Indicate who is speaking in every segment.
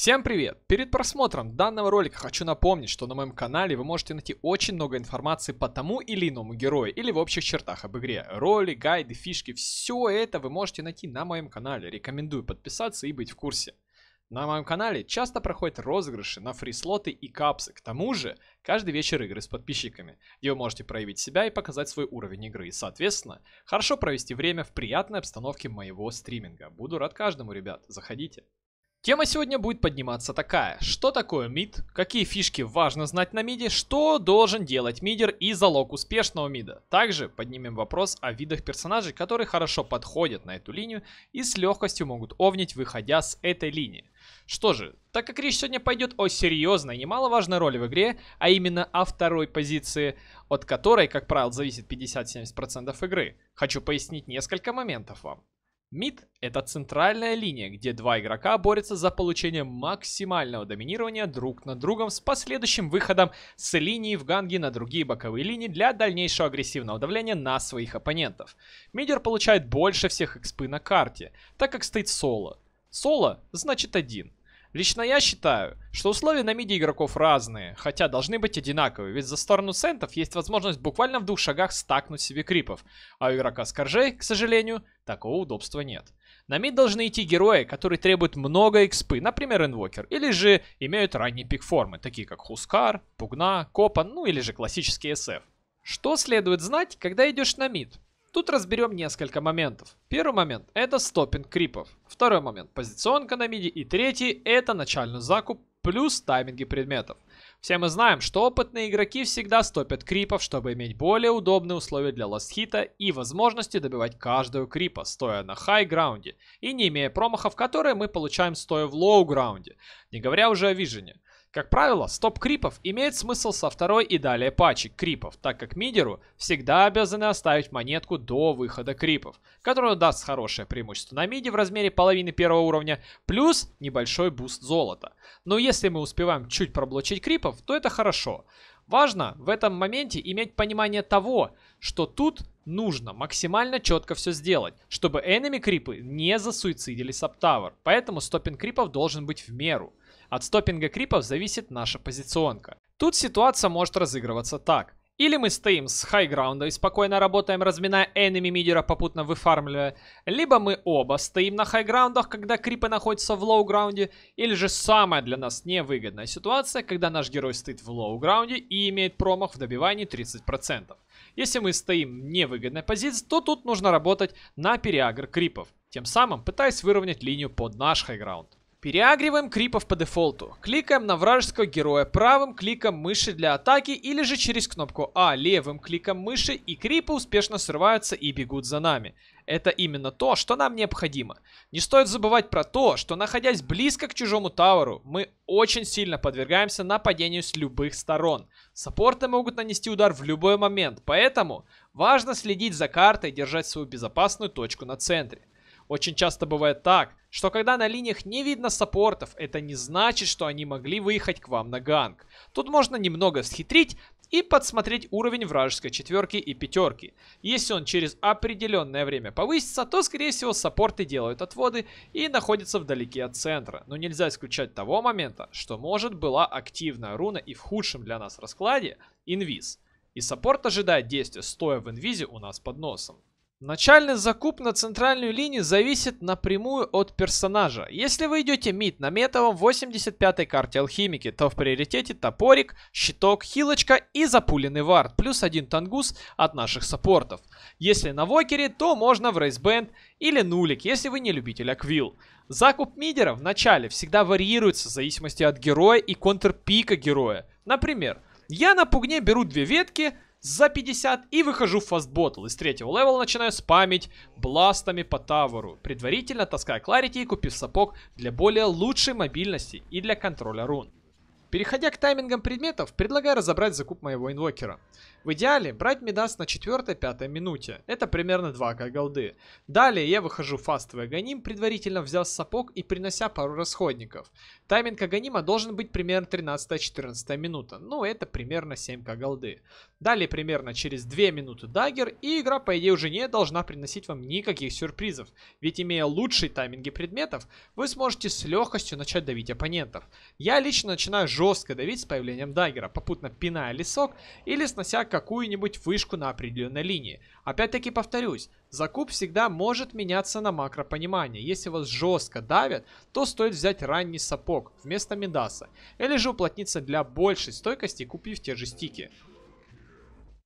Speaker 1: Всем привет! Перед просмотром данного ролика хочу напомнить, что на моем канале вы можете найти очень много информации по тому или иному герою или в общих чертах об игре. Роли, гайды, фишки, все это вы можете найти на моем канале. Рекомендую подписаться и быть в курсе. На моем канале часто проходят розыгрыши на фрислоты и капсы. К тому же, каждый вечер игры с подписчиками, где вы можете проявить себя и показать свой уровень игры. И, соответственно, хорошо провести время в приятной обстановке моего стриминга. Буду рад каждому, ребят. Заходите. Тема сегодня будет подниматься такая. Что такое мид? Какие фишки важно знать на миде? Что должен делать мидер и залог успешного мида? Также поднимем вопрос о видах персонажей, которые хорошо подходят на эту линию и с легкостью могут овнить, выходя с этой линии. Что же, так как речь сегодня пойдет о серьезной и немаловажной роли в игре, а именно о второй позиции, от которой, как правило, зависит 50-70% игры, хочу пояснить несколько моментов вам. Мид — это центральная линия, где два игрока борются за получение максимального доминирования друг над другом с последующим выходом с линии в ганге на другие боковые линии для дальнейшего агрессивного давления на своих оппонентов. Мидер получает больше всех экспы на карте, так как стоит соло. Соло значит один — Лично я считаю, что условия на миде игроков разные, хотя должны быть одинаковые, ведь за сторону центов есть возможность буквально в двух шагах стакнуть себе крипов, а у игрока с коржей, к сожалению, такого удобства нет. На мид должны идти герои, которые требуют много экспы, например, инвокер, или же имеют ранние пик формы, такие как Хускар, Пугна, Копан, ну или же классический СФ. Что следует знать, когда идешь на мид? Тут разберем несколько моментов. Первый момент – это стопинг крипов. Второй момент – позиционка на миде. И третий – это начальный закуп плюс тайминги предметов. Все мы знаем, что опытные игроки всегда стопят крипов, чтобы иметь более удобные условия для ластхита и возможности добивать каждую крипа, стоя на хай-граунде и не имея промахов, которые мы получаем стоя в лоу-граунде, не говоря уже о вижене. Как правило, стоп крипов имеет смысл со второй и далее патчи крипов, так как мидеру всегда обязаны оставить монетку до выхода крипов, которая даст хорошее преимущество на миде в размере половины первого уровня, плюс небольшой буст золота. Но если мы успеваем чуть проблочить крипов, то это хорошо. Важно в этом моменте иметь понимание того, что тут нужно максимально четко все сделать, чтобы энеми крипы не засуицидились об тавер, поэтому стоппинг крипов должен быть в меру. От стопинга крипов зависит наша позиционка. Тут ситуация может разыгрываться так. Или мы стоим с хайграунда и спокойно работаем, разминая энеми мидера, попутно выфармливая. Либо мы оба стоим на хайграундах, когда крипы находятся в лоу-граунде. Или же самая для нас невыгодная ситуация, когда наш герой стоит в лоу-граунде и имеет промах в добивании 30%. Если мы стоим в невыгодной позиции, то тут нужно работать на переагр крипов. Тем самым пытаясь выровнять линию под наш хайграунд. Переагриваем крипов по дефолту. Кликаем на вражеского героя правым кликом мыши для атаки или же через кнопку А левым кликом мыши и крипы успешно срываются и бегут за нами. Это именно то, что нам необходимо. Не стоит забывать про то, что находясь близко к чужому тауру, мы очень сильно подвергаемся нападению с любых сторон. Саппорты могут нанести удар в любой момент, поэтому важно следить за картой и держать свою безопасную точку на центре. Очень часто бывает так, что когда на линиях не видно саппортов, это не значит, что они могли выехать к вам на ганг. Тут можно немного схитрить и подсмотреть уровень вражеской четверки и пятерки. Если он через определенное время повысится, то скорее всего саппорты делают отводы и находятся вдалеке от центра. Но нельзя исключать того момента, что может была активная руна и в худшем для нас раскладе инвиз. И саппорт ожидает действия стоя в инвизе у нас под носом. Начальный закуп на центральную линию зависит напрямую от персонажа. Если вы идете мид на метовом 85-й карте алхимики, то в приоритете топорик, щиток, хилочка и запуленный вард, плюс один тангус от наших саппортов. Если на вокере, то можно в рейсбенд или нулик, если вы не любитель аквил. Закуп мидера в начале всегда варьируется в зависимости от героя и контрпика героя. Например, я на пугне беру две ветки, за 50 и выхожу в фастботл. Из третьего левела начинаю спамить бластами по тавору, предварительно таская кларити и купив сапог для более лучшей мобильности и для контроля рун. Переходя к таймингам предметов, предлагаю разобрать закуп моего инвокера. В идеале брать Мидас на 4-5 минуте, это примерно 2к голды. Далее я выхожу в фастовый Аганим, предварительно взяв сапог и принося пару расходников. Тайминг Аганима должен быть примерно 13-14 минута, ну это примерно 7к голды. Далее примерно через 2 минуты дагер и игра по идее уже не должна приносить вам никаких сюрпризов, ведь имея лучшие тайминги предметов, вы сможете с легкостью начать давить оппонентов. Я лично начинаю жестко давить с появлением даггера, попутно пиная лесок или снося какую-нибудь вышку на определенной линии. Опять-таки повторюсь, закуп всегда может меняться на макропонимание. Если вас жестко давят, то стоит взять ранний сапог вместо медаса, или же уплотниться для большей стойкости, купив те же стики.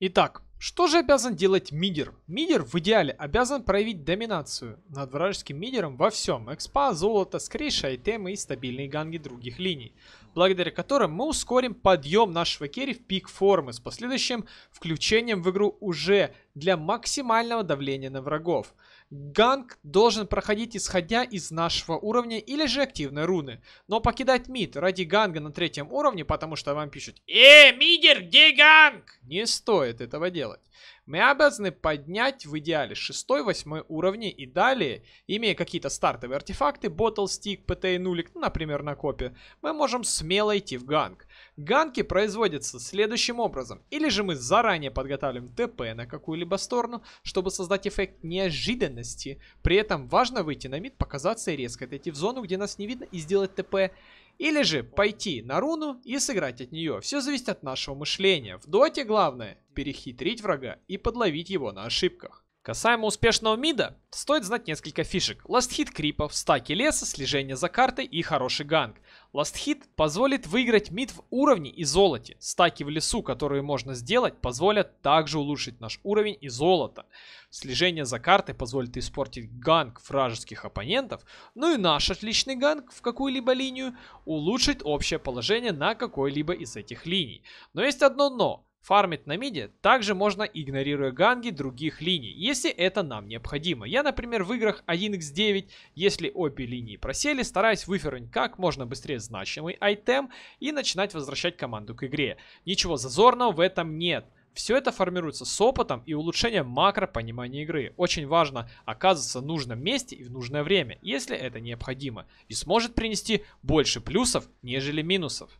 Speaker 1: Итак, что же обязан делать мидер? Мидер в идеале обязан проявить доминацию над вражеским мидером во всем. Экспа, золото, скрейши, айтемы и стабильные ганги других линий, благодаря которым мы ускорим подъем нашего керри в пик формы с последующим включением в игру уже для максимального давления на врагов. Ганг должен проходить исходя из нашего уровня или же активной руны. Но покидать мид ради ганга на третьем уровне, потому что вам пишут «Э, мидер, где ганг?» Не стоит этого делать мы обязаны поднять в идеале 6-8 уровни и далее, имея какие-то стартовые артефакты, Bottle Stick, PT и нулик, например, на копе, мы можем смело идти в ганг. Ганки производятся следующим образом. Или же мы заранее подготавливаем ТП на какую-либо сторону, чтобы создать эффект неожиданности. При этом важно выйти на мид, показаться и резко отойти в зону, где нас не видно, и сделать ТП. Или же пойти на руну и сыграть от нее. Все зависит от нашего мышления. В доте главное перехитрить врага и подловить его на ошибках. Касаемо успешного мида, стоит знать несколько фишек. last hit крипов, стаки леса, слежение за картой и хороший ганг. Last hit позволит выиграть мид в уровне и золоте. Стаки в лесу, которые можно сделать, позволят также улучшить наш уровень и золото. Слежение за картой позволит испортить ганг вражеских оппонентов, ну и наш отличный ганг в какую-либо линию улучшит общее положение на какой-либо из этих линий. Но есть одно но. Фармить на миде также можно, игнорируя ганги других линий, если это нам необходимо. Я, например, в играх 1x9, если обе линии просели, стараюсь выфернуть как можно быстрее значимый айтем и начинать возвращать команду к игре. Ничего зазорного в этом нет. Все это формируется с опытом и улучшением макро понимания игры. Очень важно оказываться в нужном месте и в нужное время, если это необходимо, и сможет принести больше плюсов, нежели минусов.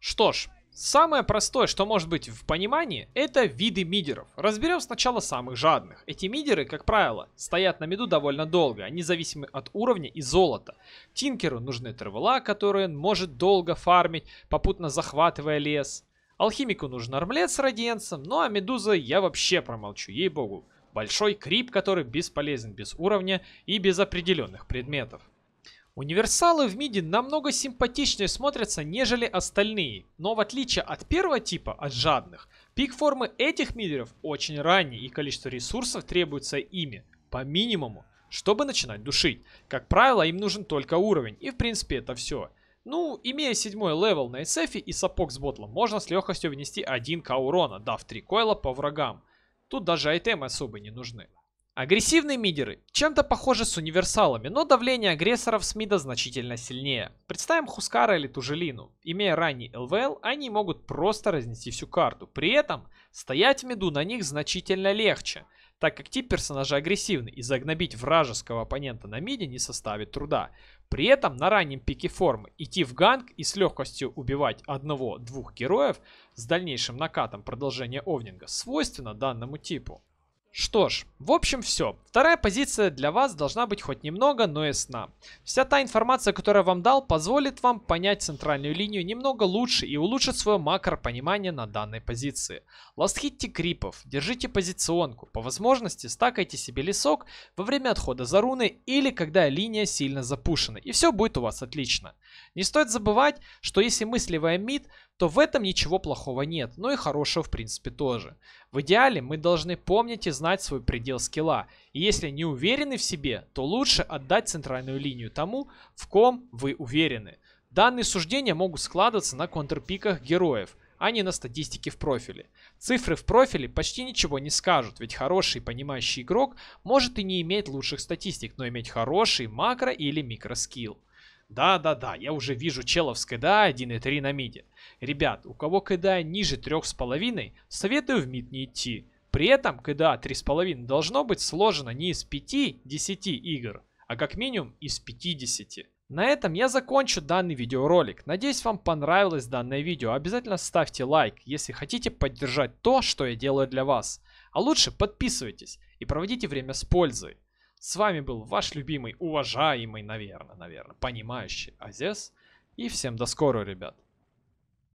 Speaker 1: Что ж, Самое простое, что может быть в понимании, это виды мидеров. Разберем сначала самых жадных. Эти мидеры, как правило, стоят на меду довольно долго, они зависимы от уровня и золота. Тинкеру нужны травела, которые он может долго фармить, попутно захватывая лес. Алхимику нужен армлет с радиенцем, ну а медуза я вообще промолчу, ей-богу. Большой крип, который бесполезен без уровня и без определенных предметов. Универсалы в миде намного симпатичнее смотрятся, нежели остальные, но в отличие от первого типа, от жадных, пик формы этих мидеров очень ранний и количество ресурсов требуется ими, по минимуму, чтобы начинать душить. Как правило, им нужен только уровень, и в принципе это все. Ну, имея седьмой левел на SF и сапог с ботлом, можно с легкостью внести 1к урона, дав 3 койла по врагам. Тут даже айтемы особо не нужны. Агрессивные мидеры чем-то похожи с универсалами, но давление агрессоров с мида значительно сильнее. Представим Хускара или Тужелину. Имея ранний ЛВЛ, они могут просто разнести всю карту. При этом стоять в миду на них значительно легче, так как тип персонажа агрессивный и загнобить вражеского оппонента на миде не составит труда. При этом на раннем пике формы идти в ганг и с легкостью убивать одного-двух героев с дальнейшим накатом продолжения овнинга свойственно данному типу. Что ж, в общем все. Вторая позиция для вас должна быть хоть немного, но и сна. Вся та информация, которую я вам дал, позволит вам понять центральную линию немного лучше и улучшит свое макропонимание на данной позиции. Ластхитьте крипов, держите позиционку, по возможности стакайте себе лесок во время отхода за руны или когда линия сильно запущена, и все будет у вас отлично. Не стоит забывать, что если мы сливаем мид, то в этом ничего плохого нет, но и хорошего в принципе тоже. В идеале мы должны помнить и знать свой предел скилла, и если не уверены в себе, то лучше отдать центральную линию тому, в ком вы уверены. Данные суждения могут складываться на контрпиках героев – а не на статистике в профиле. Цифры в профиле почти ничего не скажут, ведь хороший понимающий игрок может и не иметь лучших статистик, но иметь хороший макро или микроскилл. Да-да-да, я уже вижу челов с КДА 1.3 на миде. Ребят, у кого КДА ниже 3.5, советую в мид не идти. При этом КДА 3.5 должно быть сложено не из 5-10 игр, а как минимум из 50. На этом я закончу данный видеоролик. Надеюсь, вам понравилось данное видео. Обязательно ставьте лайк, если хотите поддержать то, что я делаю для вас. А лучше подписывайтесь и проводите время с пользой. С вами был ваш любимый, уважаемый, наверное, наверное, понимающий Азес. И всем до скорого, ребят.